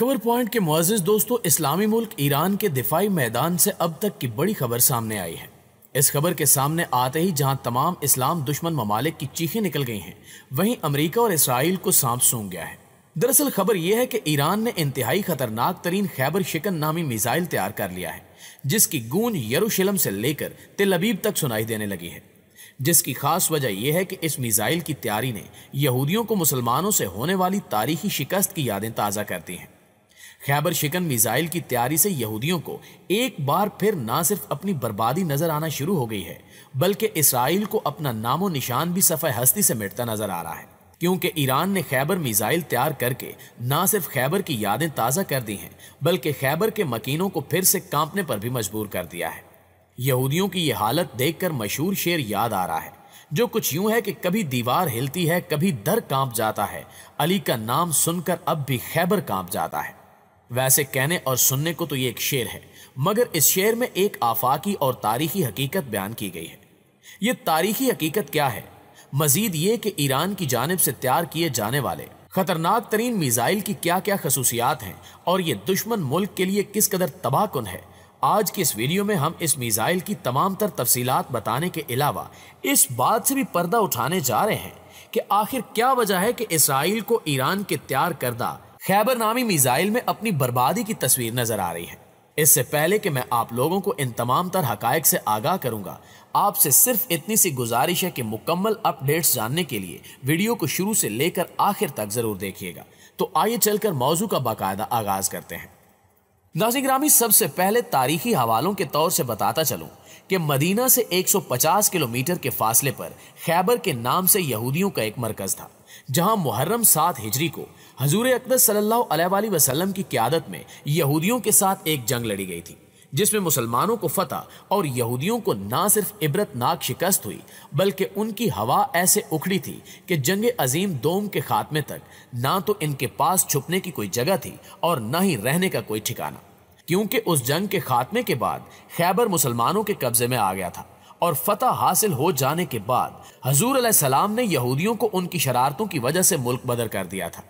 खबर पॉइंट के मुआज़ दोस्तों इस्लामी मुल्क ईरान के दिफाई मैदान से अब तक की बड़ी खबर सामने आई है इस खबर के सामने आते ही जहां तमाम इस्लाम दुश्मन ममालिक की चीखें निकल गई हैं वहीं अमरीका और इसराइल को सांप सूंघ गया है दरअसल खबर यह है कि ईरान ने इंतहाई खतरनाक तरीन खैबर शिकन नामी मिसाइल तैयार कर लिया है जिसकी गूंज यरूशलम से लेकर तिलबीब तक सुनाई देने लगी है जिसकी खास वजह यह है कि इस मिज़ाइल की तैयारी ने यहूदियों को मुसलमानों से होने वाली तारीखी शिकस्त की यादें ताज़ा करती हैं खैबर शिकन मिसाइल की तैयारी से यहूदियों को एक बार फिर ना सिर्फ अपनी बर्बादी नजर आना शुरू हो गई है बल्कि इसराइल को अपना नामो निशान भी सफ़े हस्ती से मिटता नजर आ रहा है क्योंकि ईरान ने खैबर मिसाइल तैयार करके ना सिर्फ खैबर की यादें ताज़ा कर दी हैं बल्कि खैबर के मकीनों को फिर से कांपने पर भी मजबूर कर दिया है यहूदियों की यह हालत देखकर मशहूर शेर याद आ रहा है जो कुछ यूं है कि कभी दीवार हिलती है कभी दर कांप जाता है अली का नाम सुनकर अब भी खैबर कांप जाता है वैसे कहने और सुनने को तो ये एक शेर है मगर इस शेर में एक आफाकी और तारीखी हकीकत बयान की गई है ये तारीखी हकीकत क्या है मजीद ये कि ईरान की जानब से तैयार किए जाने वाले खतरनाक तरीन मिज़ाइल की क्या क्या खसूसियात हैं और ये दुश्मन मुल्क के लिए किस कदर तबाहकुन है आज की इस वीडियो में हम इस मिज़ाइल की तमाम तर तफसीत बताने के अलावा इस बात से भी पर्दा उठाने जा रहे हैं कि आखिर क्या वजह है कि इसराइल को ईरान के तैयार करदा खैबर नामी मिज़ाइल में अपनी बर्बादी की तस्वीर नजर आ रही है इससे पहले कि मैं आप लोगों को इन तमाम तरह हकायक से आगाह करूंगा आपसे सिर्फ इतनी सी गुजारिश है कि मुकम्मल अपडेट्स जानने के लिए वीडियो को शुरू से लेकर आखिर तक जरूर देखिएगा तो आइए चलकर मौजू का बाकायदा आगाज करते हैं नाजिग्रामी सबसे पहले तारीखी हवालों के तौर से बताता चलूँ कि मदीना से 150 किलोमीटर के फासले पर खैबर के नाम से यहूदियों का एक मरकज था जहां मुहर्रम सात हिजरी को हजूर अकदस सल्लल्लाहु वसल्लम की क्यादत में यहूदियों के साथ एक जंग लड़ी गई थी जिसमें मुसलमानों को फतह और यहूदियों को ना सिर्फ इबरतनाक शिकस्त हुई बल्कि उनकी हवा ऐसे उखड़ी थी कि जंग अजीम दोम के खात्मे तक ना तो इनके पास छुपने की कोई जगह थी और ना ही रहने का कोई ठिकाना क्योंकि उस जंग के खात्मे के बाद खैबर मुसलमानों के कब्जे में आ गया था और फतह हासिल हो जाने के बाद हजूर सलाम ने यहूदियों को उनकी शरारतों की वजह से मुल्क बदर कर दिया था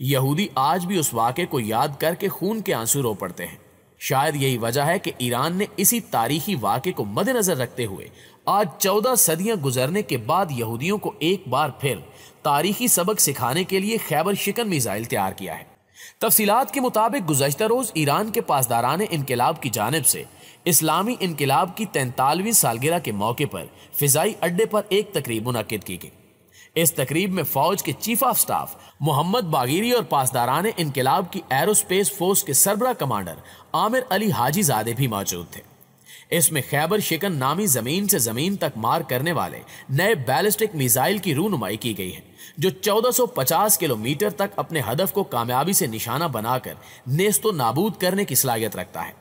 यहूदी आज भी उस वाक़े को याद करके खून के आंसू रो पड़ते हैं शायद यही वजह है कि ईरान ने इसी तारीखी वाक़े को मद्देनजर रखते हुए आज चौदह सदियां गुजरने के बाद यहूदियों को एक बार फिर तारीखी सबक सिखाने के लिए खैबर शिकन मिसाइल तैयार किया है तफसीत के मुताबिक गुजशत रोज़ ईरान के पासदारान इनकलाब की जानब से इस्लामी इनकलाब की तैंतालवीं सालगिरह के मौके पर फ़िज़ाई अड्डे पर एक तकरीब मुनद की गई इस तकरीब में फौज के chief of staff Mohammad Bagheri और पासदारान इनकलाब की एरोस्पेस फोर्स के सरबरा commander Amir Ali Hajizadeh भी मौजूद थे इसमें खैबर शिकन नामी जमीन से जमीन तक मार करने वाले नए बैलिस्टिक मिसाइल की रूनुमाई की गई है जो 1450 किलोमीटर तक अपने हदफ को कामयाबी से निशाना बनाकर नेस्तो नाबूद करने की सलाहियत रखता है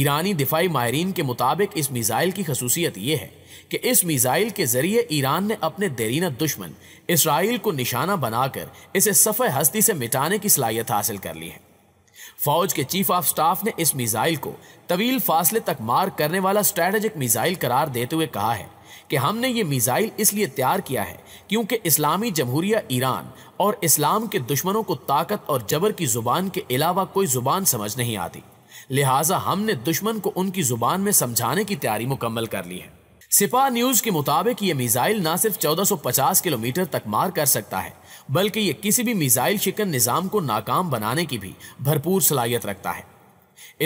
ईरानी दिफाई माहरीन के मुताबिक इस मिसाइल की खसूसियत यह है कि इस मिसाइल के जरिए ईरान ने अपने देरीना दुश्मन इसराइल को निशाना बनाकर इसे सफ़े हस्ती से मिटाने की सलाहियत हासिल कर ली है फौज के चीफ ऑफ स्टाफ ने इस मिसाइल को तवील फासले तक मार करने वाला स्ट्रेटेजिक मिसाइल करार देते हुए कहा है कि हमने ये मिसाइल इसलिए तैयार किया है क्योंकि इस्लामी जमहूरिया ईरान और इस्लाम के दुश्मनों को ताकत और जबर की जुबान के अलावा कोई जुबान समझ नहीं आती लिहाजा हमने दुश्मन को उनकी जुबान में समझाने की तैयारी मुकम्मल कर ली है सिपा न्यूज के मुताबिक ये मिसाइल न सिर्फ 1450 किलोमीटर तक मार कर सकता है बल्कि ये किसी भी मिसाइल शिकन निज़ाम को नाकाम बनाने की भी भरपूर सलाहियत रखता है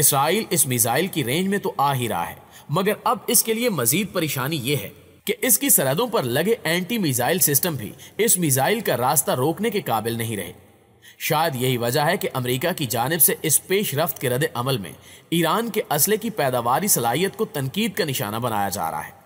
इसराइल इस मिसाइल की रेंज में तो आ ही रहा है मगर अब इसके लिए मजीद परेशानी यह है कि इसकी सरहदों पर लगे एंटी मिसाइल सिस्टम भी इस मिसाइल का रास्ता रोकने के काबिल नहीं रहे शायद यही वजह है कि अमेरिका की जानब से इस पेश रफ्त के रद्द अमल में ईरान के असले की पैदावारी सलाहियत को तनकीद का निशाना बनाया जा रहा है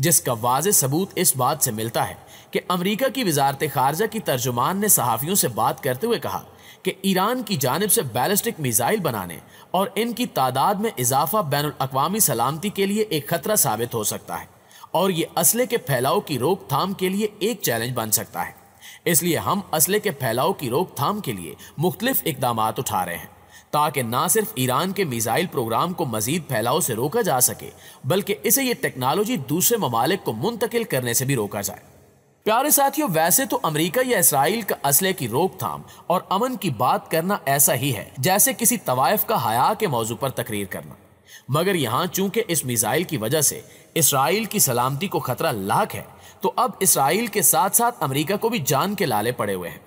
जिसका वाज सबूत इस बात से मिलता है कि अमरीका की वजारत खारजा की तर्जुमान ने सहाफ़ियों से बात करते हुए कहा कि ईरान की जानब से बैलिस्टिक मिज़ाइल बनाने और इनकी तादाद में इजाफा बैन अवी सलामती के लिए एक ख़तरा साबित हो सकता है और ये असले के फैलाव की रोकथाम के लिए एक चैलेंज बन सकता है इसलिए हम असले के फैलाव की रोकथाम के लिए मुख्तलिफ इकदाम उठा रहे हैं ताकि ना सिर्फ ईरान के मिज़ाइल प्रोग्राम को मजीद फैलाव से रोका जा सके बल्कि इसे ये टेक्नोलॉजी दूसरे ममालिक को मुंतकिल करने से भी रोका जाए प्यारे साथियों वैसे तो अमेरिका या इसराइल का असले की रोकथाम और अमन की बात करना ऐसा ही है जैसे किसी तवायफ का हया के मौजू पर तकरीर करना मगर यहाँ चूंकि इस मिसाइल की वजह से इसराइल की सलामती को खतरा लाख है तो अब इसराइल के साथ साथ अमेरिका को भी जान के लाले पड़े हुए हैं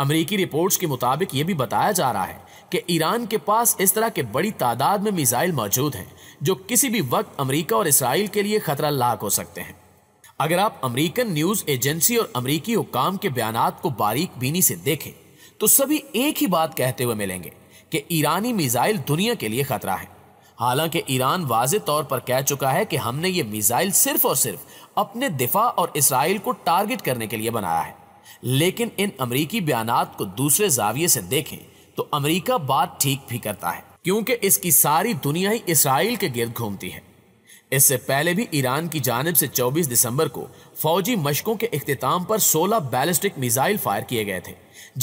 अमरीकी रिपोर्ट्स के मुताबिक ये भी बताया जा रहा है कि ईरान के पास इस तरह के बड़ी तादाद में मिसाइल मौजूद हैं जो किसी भी वक्त अमरीका और इसराइल के लिए खतरा लाक हो सकते हैं अगर आप अमेरिकन न्यूज एजेंसी और अमरीकी हुकाम के बयान को बारीक बीनी से देखें तो सभी एक ही बात कहते हुए मिलेंगे कि ईरानी मिसाइल दुनिया के लिए खतरा है हालांकि ईरान वाज तौर पर कह चुका है कि हमने ये मिसाइल सिर्फ और सिर्फ अपने दिफा और इसराइल को टारगेट करने के लिए बनाया है लेकिन इन अमरीकी बयान को दूसरे जाविये से देखें तो अमेरिका बात ठीक भी करता है क्योंकि इसकी सारी दुनिया ही इसराइल के गिर्द घूमती है इससे पहले भी ईरान की जानब से 24 दिसंबर को फौजी मशकों के अख्ताम पर 16 बैलिस्टिक मिसाइल फायर किए गए थे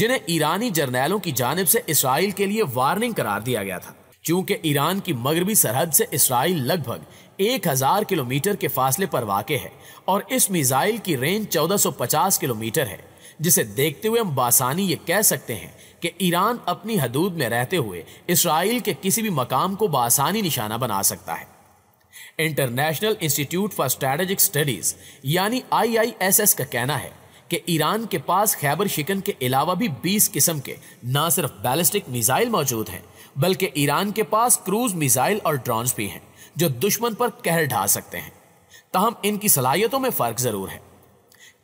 जिन्हें ईरानी जर्नैलों की जानब से इसराइल के लिए वार्निंग करार दिया गया था क्योंकि ईरान की मगरबी सरहद से इसराइल लगभग 1000 किलोमीटर के फासले पर वाक़ है और इस मिसाइल की रेंज 1450 किलोमीटर है जिसे देखते हुए हम बासानी ये कह सकते हैं कि ईरान अपनी हदूद में रहते हुए इसराइल के किसी भी मकाम को बासानी निशाना बना सकता है International Institute for Strategic Studies यानी आईआईएसएस का कहना है कि ईरान के पास खैबर शिकन के अलावा भी 20 किस्म के न सिर्फ बैलिस्टिक मिसाइल मौजूद हैं बल्कि ईरान के पास क्रूज मिसाइल और ड्रोन्स भी हैं जो दुश्मन पर कहर ढा सकते हैं ताहम इनकी सलाहियतों में फ़र्क ज़रूर है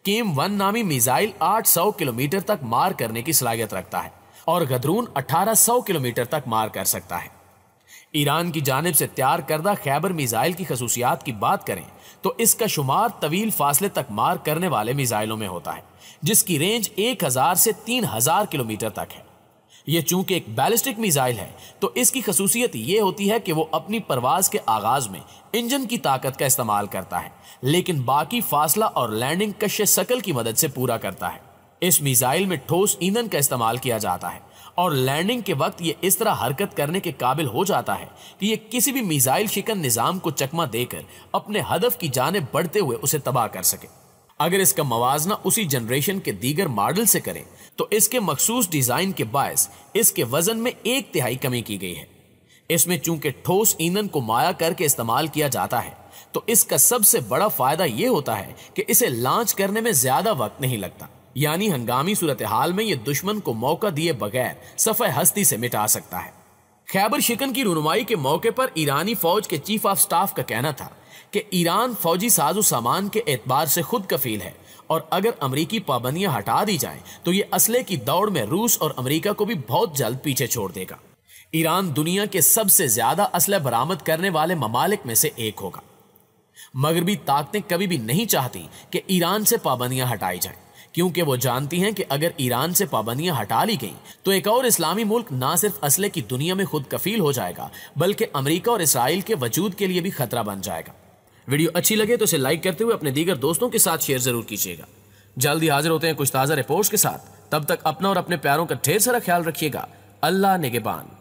केम वन नामी मिसाइल 800 किलोमीटर तक मार करने की सलाहियत रखता है और गदरून 1800 किलोमीटर तक मार कर सकता है ईरान की जानब से तैयार करदा खैबर मिसाइल की खसूसियात की बात करें तो इसका शुमार तवील फासले तक मार करने वाले मिसाइलों में होता है जिसकी रेंज 1000 से 3000 किलोमीटर तक है ये चूंकि एक बैलिस्टिक मिसाइल है तो इसकी खसूसियत ये होती है कि वो अपनी परवाज के आगाज में इंजन की ताकत का इस्तेमाल करता है लेकिन बाकी फासला और लैंडिंग कश्य सकल की मदद से पूरा करता है इस मिसाइल में ठोस ईंधन का इस्तेमाल किया जाता है और लैंडिंग के वक्त ये इस तरह हरकत करने के काबिल हो जाता है कि ये किसी भी मिसाइल शिकन निज़ाम को चकमा देकर अपने हदफ की जाने बढ़ते हुए उसे तबाह कर सके अगर इसका मवाजना उसी जनरेशन के दीगर मॉडल से करें तो इसके मखसूस डिज़ाइन के बायस इसके वजन में एक तिहाई कमी की गई है इसमें चूंकि ठोस ईंधन को माया करके इस्तेमाल किया जाता है तो इसका सबसे बड़ा फायदा यह होता है कि इसे लॉन्च करने में ज्यादा वक्त नहीं लगता यानी हंगामी सूरत हाल में यह दुश्मन को मौका दिए बगैर सफ़े हस्ती से मिटा सकता है खैबर शिकन की रुनुमाई के मौके पर ईरानी फौज के चीफ ऑफ स्टाफ का कहना था कि ईरान फौजी साजो सामान के एतबार से खुद कफील है और अगर अमरीकी पाबंदियां हटा दी जाएं तो ये असले की दौड़ में रूस और अमरीका को भी बहुत जल्द पीछे छोड़ देगा ईरान दुनिया के सबसे ज्यादा असले बरामद करने वाले ममालिक में से एक होगा मगरबी ताकतें कभी भी नहीं चाहती कि ईरान से पाबंदियां हटाई जाएं क्योंकि वो जानती हैं कि अगर ईरान से पाबंदियां हटा ली गईं तो एक और इस्लामी मुल्क ना सिर्फ असले की दुनिया में खुद कफील हो जाएगा बल्कि अमरीका और इसराइल के वजूद के लिए भी खतरा बन जाएगा वीडियो अच्छी लगे तो इसे लाइक करते हुए अपने दीगर दोस्तों के साथ शेयर जरूर कीजिएगा जल्दी हाजिर होते हैं कुछ ताज़ा रिपोर्ट्स के साथ तब तक अपना और अपने प्यारों का ढेर सारा ख्याल रखिएगा अल्लाह निगेबान